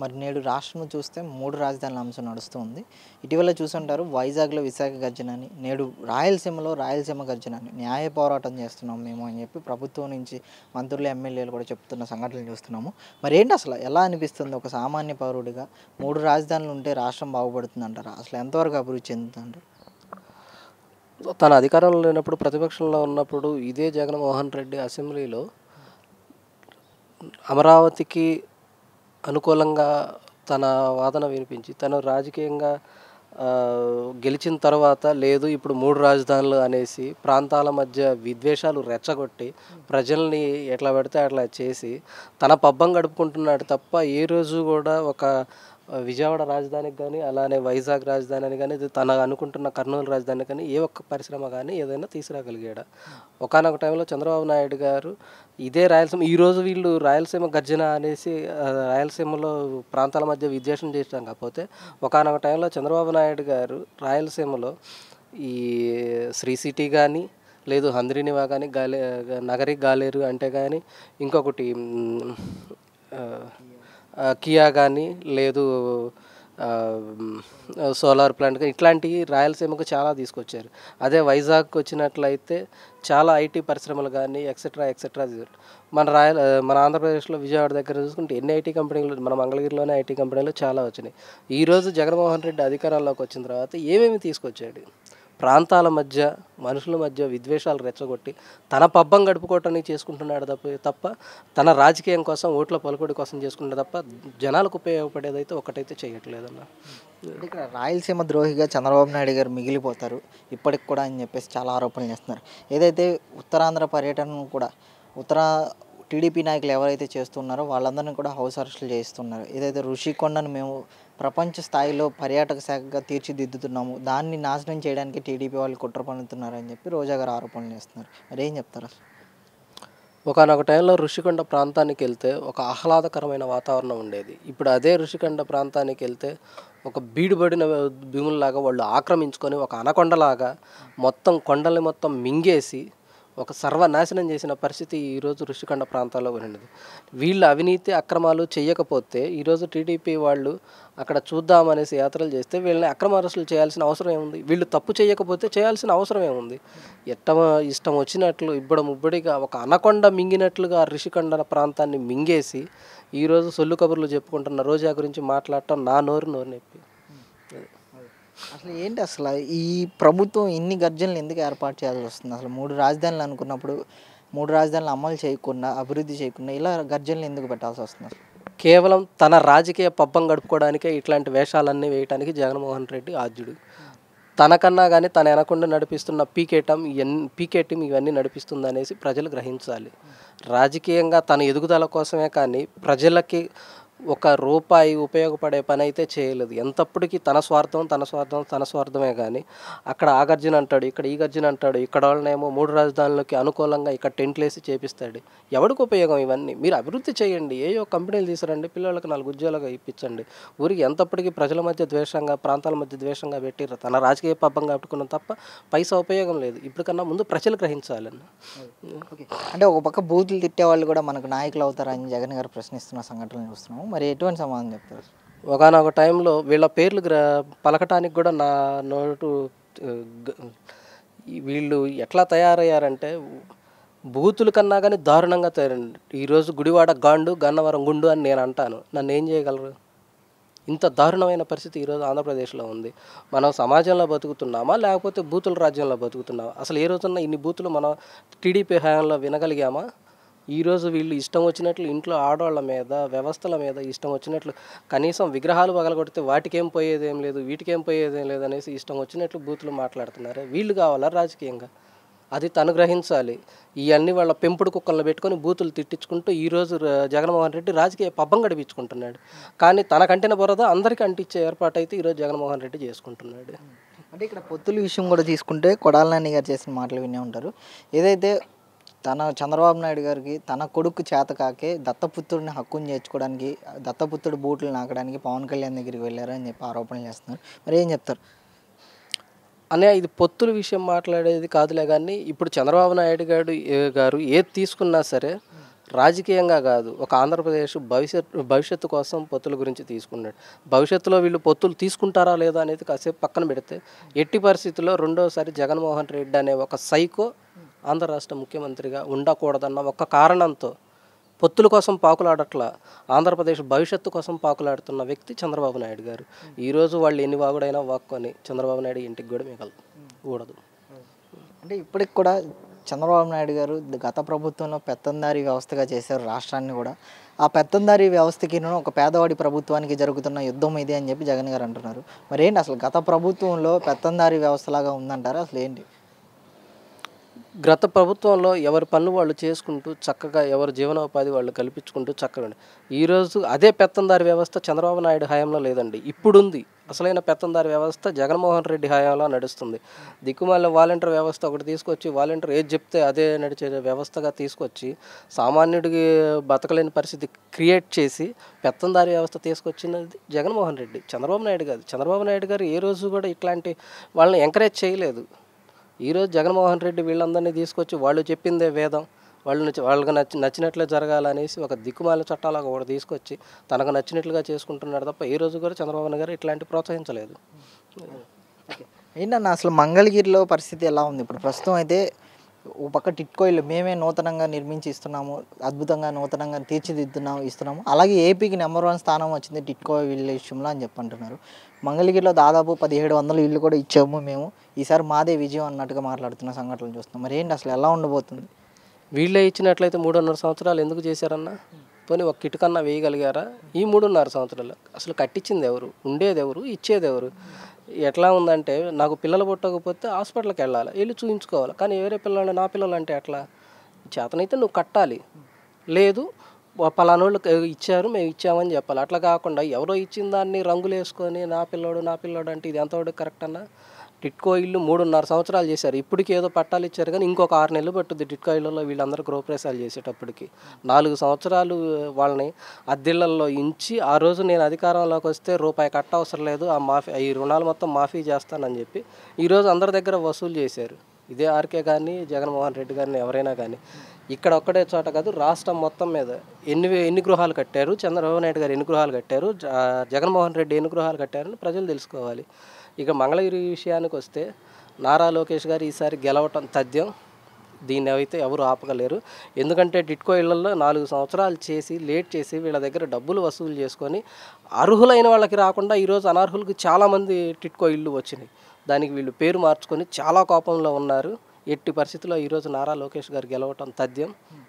మరి నేడు రాష్ట్రం చూస్తే మూడు రాజధానుల అంశం నడుస్తూ ఉంది ఇటీవల చూసుంటారు వైజాగ్లో విశాఖ గర్జన అని నేడు రాయలసీమలో రాయలసీమ గర్జనని న్యాయ పోరాటం చేస్తున్నాం మేము అని చెప్పి ప్రభుత్వం నుంచి మంత్రులు ఎమ్మెల్యేలు కూడా చెప్తున్న సంఘటనలు చూస్తున్నాము మరి ఏంటి అసలు ఎలా అనిపిస్తుంది ఒక సామాన్య పౌరుడిగా మూడు రాజధానులు ఉంటే రాష్ట్రం బాగుపడుతుందంటారా అసలు ఎంతవరకు అభివృద్ధి చెందుతుంది తన అధికారంలో లేనప్పుడు ప్రతిపక్షంలో ఉన్నప్పుడు ఇదే జగన్మోహన్ రెడ్డి అసెంబ్లీలో అమరావతికి అనుకూలంగా తన వాదన వినిపించి తను రాజకీయంగా గెలిచిన తర్వాత లేదు ఇప్పుడు మూడు రాజధానులు అనేసి ప్రాంతాల మధ్య విద్వేషాలు రెచ్చగొట్టి ప్రజల్ని ఎట్లా పెడితే అట్లా చేసి తన పబ్బం గడుపుకుంటున్నాడు తప్ప ఏ రోజు కూడా ఒక విజయవాడ రాజధానికి కానీ అలానే వైజాగ్ రాజధాని కానీ తన అనుకుంటున్న కర్నూలు రాజధాని కానీ ఏ ఒక్క పరిశ్రమ కానీ ఏదైనా తీసుకురాగలిగాడు ఒకనొక టైంలో చంద్రబాబు నాయుడు గారు ఇదే రాయలసీమ ఈరోజు వీళ్ళు రాయలసీమ గర్జన అనేసి రాయలసీమలో ప్రాంతాల మధ్య విద్వేషం చేయడం కాకపోతే ఒకనొక టైంలో చంద్రబాబు నాయుడు గారు రాయలసీమలో ఈ శ్రీ సిటీ కానీ లేదు హంద్రినివా కానీ గాలే నగరి గాలేరు అంటే కానీ ఇంకొకటి కియా కానీ లేదు సోలార్ ప్లాంట్ కానీ ఇట్లాంటివి రాయలసీమకు చాలా తీసుకొచ్చారు అదే వైజాగ్కి వచ్చినట్లయితే చాలా ఐటీ పరిశ్రమలు కానీ ఎక్సెట్రా ఎక్సెట్రా మన రాయల మన ఆంధ్రప్రదేశ్లో విజయవాడ దగ్గర చూసుకుంటే ఎన్ని ఐటీ కంపెనీలు మన మంగళగిరిలోనే ఐటీ కంపెనీలు చాలా వచ్చినాయి ఈరోజు జగన్మోహన్ రెడ్డి అధికారంలోకి వచ్చిన తర్వాత ఏమేమి తీసుకొచ్చాడు ప్రాంతాల మధ్య మనుషుల మధ్య విద్వేషాలు రెచ్చగొట్టి తన పబ్బం గడుపుకోవటానికి చేసుకుంటున్నాడు తప్ప తప్ప తన రాజకీయం కోసం ఓట్ల పలుకుడి కోసం చేసుకుంటున్నాడు తప్ప జనాలకు ఉపయోగపడేదైతే ఒకటైతే చేయట్లేదన్న ఇక్కడ రాయలసీమ ద్రోహిగా చంద్రబాబు నాయుడు గారు మిగిలిపోతారు ఇప్పటికి కూడా అని చెప్పేసి చాలా ఆరోపణలు చేస్తున్నారు ఏదైతే ఉత్తరాంధ్ర పర్యటన కూడా ఉత్తరా టీడీపీ నాయకులు ఎవరైతే చేస్తున్నారో వాళ్ళందరినీ కూడా హౌస్ అరెస్టులు చేస్తున్నారు ఏదైతే ఋషికొండను మేము ప్రపంచ స్థాయిలో పర్యాటక శాఖగా తీర్చిదిద్దుతున్నాము దాన్ని నాశనం చేయడానికి టీడీపీ వాళ్ళు కుట్ర పన్నుతున్నారని చెప్పి రోజా గారు ఆరోపణలు చేస్తున్నారు మరి ఏం చెప్తారు ఒకనొక టైంలో ఋషికొండ ప్రాంతానికి వెళ్తే ఒక ఆహ్లాదకరమైన వాతావరణం ఉండేది ఇప్పుడు అదే ఋషికొండ ప్రాంతానికి వెళ్తే ఒక బీడుబడిన భీముల్లాగా వాళ్ళు ఆక్రమించుకొని ఒక అనకొండలాగా మొత్తం కొండల్ని మొత్తం మింగేసి ఒక సర్వనాశనం చేసిన పరిస్థితి ఈరోజు ఋషికొండ ప్రాంతాల్లో ఉండేది వీళ్ళు అవినీతి అక్రమాలు చేయకపోతే ఈరోజు టీడీపీ వాళ్ళు అక్కడ చూద్దామనేసి యాత్రలు చేస్తే వీళ్ళని అక్రమ అరెస్టులు చేయాల్సిన అవసరం ఏముంది వీళ్ళు తప్పు చేయకపోతే చేయాల్సిన అవసరం ఏముంది ఎట్ట ఇష్టం వచ్చినట్లు ఇబ్బడం ముబ్బడిగా ఒక అనకొండ మింగినట్లుగా ఋషికొండ ప్రాంతాన్ని మింగేసి ఈరోజు సొల్లు కబుర్లు చెప్పుకుంటున్న రోజా గురించి మాట్లాడటం నా నోరు నోరు నొప్పి అసలు ఏంటి అసలు ఈ ప్రభుత్వం ఇన్ని గర్జనలు ఎందుకు ఏర్పాటు చేయాల్సి వస్తుంది అసలు మూడు రాజధానులు అనుకున్నప్పుడు మూడు రాజధానులు అమలు చేయకుండా అభివృద్ధి చేయకుండా ఇలా గర్జనలు ఎందుకు పెట్టాల్సి వస్తుంది కేవలం తన రాజకీయ పబ్బం గడుపుకోవడానికే ఇట్లాంటి వేషాలన్నీ వేయడానికి జగన్మోహన్ రెడ్డి ఆద్యుడు తనకన్నా కానీ తన వెనకుండా నడిపిస్తున్న పీకేటం ఎన్ పీకేటం ఇవన్నీ నడిపిస్తుంది అనేసి ప్రజలు గ్రహించాలి రాజకీయంగా తన ఎదుగుదల కోసమే కానీ ప్రజలకి ఒక రూపాయి ఉపయోగపడే పని అయితే చేయలేదు ఎంతప్పటికీ తన స్వార్థం తన స్వార్థం తన స్వార్థమే కానీ అక్కడ ఆగర్జున అంటాడు ఇక్కడ ఈగర్జున అంటాడు ఇక్కడ వాళ్ళనేమో మూడు రాజధానులకి అనుకూలంగా ఇక్కడ టెంట్లు వేసి చేపిస్తాడు ఎవరికి ఉపయోగం ఇవన్నీ మీరు అభివృద్ధి చేయండి ఏ కంపెనీలు తీసుకురండి పిల్లలకు నాలుగు ఉద్యోగాలు ఇప్పించండి ఊరికి ఎంతప్పటికీ ప్రజల మధ్య ద్వేషంగా ప్రాంతాల మధ్య ద్వేషంగా పెట్టి తన రాజకీయ పబ్బం కట్టుకున్న తప్ప పైసా ఉపయోగం లేదు ఇప్పటికన్నా ముందు ప్రజలు గ్రహించాలని అంటే ఒక పక్క బూతులు తిట్టే వాళ్ళు కూడా మనకు నాయకులు అవుతారని జగన్ గారు ప్రశ్నిస్తున్న సంఘటనలు చూస్తున్నాము మరి ఎటువంటి సమాధానం చెప్తారు ఒకనొక టైంలో వీళ్ళ పేర్లు పలకటానికి కూడా నా నోటు వీళ్ళు ఎట్లా తయారయ్యారంటే బూతుల కన్నా కానీ దారుణంగా తయారండి ఈరోజు గుడివాడ గాండు గన్నవరం గుండు అని నేను అంటాను నన్ను ఏం చేయగలరు ఇంత దారుణమైన పరిస్థితి ఈరోజు ఆంధ్రప్రదేశ్లో ఉంది మనం సమాజంలో బతుకుతున్నామా లేకపోతే బూతుల రాజ్యంలో బతుకుతున్నామా అసలు ఏ రోజున ఇన్ని బూతులు మనం టీడీపీ హయాంలో వినగలిగామా ఈరోజు వీళ్ళు ఇష్టం వచ్చినట్లు ఇంట్లో ఆడవాళ్ళ మీద వ్యవస్థల మీద ఇష్టం వచ్చినట్లు కనీసం విగ్రహాలు పగలగొడితే వాటికేం పోయేదేం లేదు వీటికేం పోయేదేం లేదు అనేసి ఇష్టం వచ్చినట్లు బూతులు మాట్లాడుతున్నారు వీళ్ళు కావాలా రాజకీయంగా అది తను గ్రహించాలి ఇవన్నీ వాళ్ళ పెంపుడు కుక్కలను పెట్టుకొని బూతులు తిట్టించుకుంటూ ఈరోజు జగన్మోహన్ రెడ్డి రాజకీయ పబ్బం గడిపించుకుంటున్నాడు కానీ తనకంటిన బురద అందరికీ అంటించే ఏర్పాటు అయితే ఈరోజు జగన్మోహన్ రెడ్డి చేసుకుంటున్నాడు అంటే ఇక్కడ పొత్తుల విషయం కూడా తీసుకుంటే కొడాలనాని గారు చేసిన మాటలు వినే ఉంటారు ఏదైతే తన చంద్రబాబు నాయుడు గారికి తన కొడుకు చేతకాకే దత్తపుత్రుడిని హక్కును చేర్చుకోవడానికి దత్తపుత్రుడు బూట్లు నాకడానికి పవన్ కళ్యాణ్ దగ్గరికి వెళ్ళారని చెప్పి ఆరోపణలు చేస్తున్నారు మరి ఏం చెప్తారు అనే ఇది పొత్తుల విషయం మాట్లాడేది కాదులే కానీ ఇప్పుడు చంద్రబాబు నాయుడు గారు గారు ఏది తీసుకున్నా సరే రాజకీయంగా కాదు ఒక ఆంధ్రప్రదేశ్ భవిష్యత్ భవిష్యత్తు కోసం పొత్తుల గురించి తీసుకున్నాడు భవిష్యత్తులో వీళ్ళు పొత్తులు తీసుకుంటారా లేదా అనేది కాసేపు పక్కన పెడితే ఎట్టి పరిస్థితుల్లో రెండోసారి జగన్మోహన్ రెడ్డి అనే ఒక సైకో ఆంధ్ర రాష్ట్ర ముఖ్యమంత్రిగా ఉండకూడదన్న ఒక్క కారణంతో పొత్తుల కోసం పాకులాడట్ల ఆంధ్రప్రదేశ్ భవిష్యత్తు కోసం పాకులాడుతున్న వ్యక్తి చంద్రబాబు నాయుడు గారు ఈరోజు వాళ్ళు ఎన్ని వాగుడైనా వాక్కుని చంద్రబాబు నాయుడు ఇంటికి కూడా మిగలదు కూడదు అంటే ఇప్పటికి కూడా చంద్రబాబు నాయుడు గారు గత ప్రభుత్వంలో పెత్తందారి వ్యవస్థగా చేశారు రాష్ట్రాన్ని కూడా ఆ పెత్తందారి వ్యవస్థకి ఒక పేదవాడి ప్రభుత్వానికి జరుగుతున్న యుద్ధం ఇది అని చెప్పి జగన్ గారు అంటున్నారు మరేంటి అసలు గత ప్రభుత్వంలో పెత్తందారి వ్యవస్థలాగా ఉందంటారా అసలు ఏంటి గత ప్రభుత్వంలో ఎవరి పనులు వాళ్ళు చేసుకుంటూ చక్కగా ఎవరి జీవనోపాధి వాళ్ళు కల్పించుకుంటూ చక్కగా ఈరోజు అదే పెత్తందారి వ్యవస్థ చంద్రబాబు నాయుడు హయాంలో లేదండి ఇప్పుడుంది అసలైన పెత్తందారి వ్యవస్థ జగన్మోహన్ రెడ్డి హయాంలో నడుస్తుంది దిక్కుమాల వాలంటీర్ వ్యవస్థ ఒకటి తీసుకొచ్చి వాలంటీర్ ఏది చెప్తే అదే నడిచే వ్యవస్థగా తీసుకొచ్చి సామాన్యుడికి బతకలేని పరిస్థితి క్రియేట్ చేసి పెత్తందారి వ్యవస్థ తీసుకొచ్చినది జగన్మోహన్ రెడ్డి చంద్రబాబు నాయుడు కాదు చంద్రబాబు నాయుడు గారు ఏ రోజు కూడా ఇట్లాంటి వాళ్ళని ఎంకరేజ్ చేయలేదు ఈరోజు జగన్మోహన్ రెడ్డి వీళ్ళందరినీ తీసుకొచ్చి వాళ్ళు చెప్పిందే వేదం వాళ్ళు నచ్చి వాళ్ళకి నచ్చి నచ్చినట్లే జరగాలనేసి ఒక దిక్కుమాల చట్టాలకు ఒకటి తీసుకొచ్చి తనకు నచ్చినట్లుగా చేసుకుంటున్నాడు తప్ప ఈ రోజు కూడా చంద్రబాబు గారు ఇట్లాంటి ప్రోత్సహించలేదు అయినా అసలు మంగళగిరిలో పరిస్థితి ఎలా ఉంది ఇప్పుడు ప్రస్తుతం అయితే ఒక పక్క టిట్కోయిలు మేమే నూతనంగా నిర్మించి ఇస్తున్నాము అద్భుతంగా నూతనంగా తీర్చిదిద్దున్నాము ఇస్తున్నాము అలాగే ఏపీకి నెంబర్ వన్ స్థానం వచ్చింది టిట్కో ఇళ్ళ విషయంలో అని చెప్పంటున్నారు మంగళగిరిలో దాదాపు పదిహేడు వందల ఇళ్ళు కూడా ఇచ్చాము మేము ఈసారి మాదే విజయం అన్నట్టుగా మాట్లాడుతున్న సంఘటనలు చూస్తున్నాం మరి ఏంటి అసలు ఎలా ఉండబోతుంది వీళ్ళే ఇచ్చినట్లయితే మూడున్నర సంవత్సరాలు ఎందుకు చేశారన్న పోనీ ఒక కిటుకన్నా వేయగలిగారా ఈ మూడున్నర సంవత్సరాలు అసలు కట్టించింది ఎవరు ఉండేది ఎవరు ఇచ్చేది ఎవరు ఎట్లా ఉందంటే నాకు పిల్లలు పుట్టకపోతే హాస్పిటల్కి వెళ్ళాలి వెళ్ళి చూపించుకోవాలి కానీ వేరే పిల్లలు నా పిల్లలు అంటే ఎట్లా చేతనైతే నువ్వు కట్టాలి లేదు పలానోళ్ళు ఇచ్చారు మేము ఇచ్చామని చెప్పాలి అట్లా కాకుండా ఎవరో ఇచ్చిన దాన్ని రంగులు వేసుకొని నా పిల్లోడు నా పిల్లోడు అంటే ఇది ఎంతవరకు కరెక్ట్ అన్నా టిట్కో ఇల్లు మూడున్నర సంవత్సరాలు చేశారు ఇప్పటికి ఏదో పట్టాలు ఇచ్చారు కానీ ఇంకొక ఆరు నెలలు పట్టుద్ది టిట్కో ఇళ్లలో వీళ్ళందరూ గృహప్రవేశాలు చేసేటప్పటికి నాలుగు సంవత్సరాలు వాళ్ళని అద్దెళ్లలో ఇంచి ఆ రోజు నేను అధికారంలోకి వస్తే రూపాయి కట్ట అవసరం లేదు ఆ మాఫీ ఈ రుణాలు మొత్తం మాఫీ చేస్తానని చెప్పి ఈరోజు అందరి దగ్గర వసూలు చేశారు ఇదే ఆర్కే కానీ జగన్మోహన్ రెడ్డి గారిని ఎవరైనా కానీ ఇక్కడ ఒక్కడే చోట కాదు రాష్ట్రం మొత్తం మీద ఎన్ని ఎన్ని గృహాలు కట్టారు చంద్రబాబు నాయుడు గారు ఎన్ని గృహాలు కట్టారు జగన్మోహన్ రెడ్డి ఎన్ని గృహాలు కట్టారని ప్రజలు తెలుసుకోవాలి ఇక మంగళగిరి విషయానికి వస్తే నారా లోకేష్ గారు ఈసారి గెలవటం తథ్యం దీన్ని అయితే ఎవరు ఆపగలేరు ఎందుకంటే డిట్కో ఇళ్లలో నాలుగు సంవత్సరాలు చేసి లేట్ చేసి వీళ్ళ దగ్గర డబ్బులు వసూలు చేసుకొని అర్హులైన వాళ్ళకి రాకుండా ఈరోజు అనర్హులకు చాలామంది టిట్కో ఇళ్ళు వచ్చినాయి దానికి వీళ్ళు పేరు మార్చుకొని చాలా కోపంలో ఉన్నారు ఎట్టి పరిస్థితుల్లో ఈరోజు నారా లోకేష్ గారు గెలవటం తథ్యం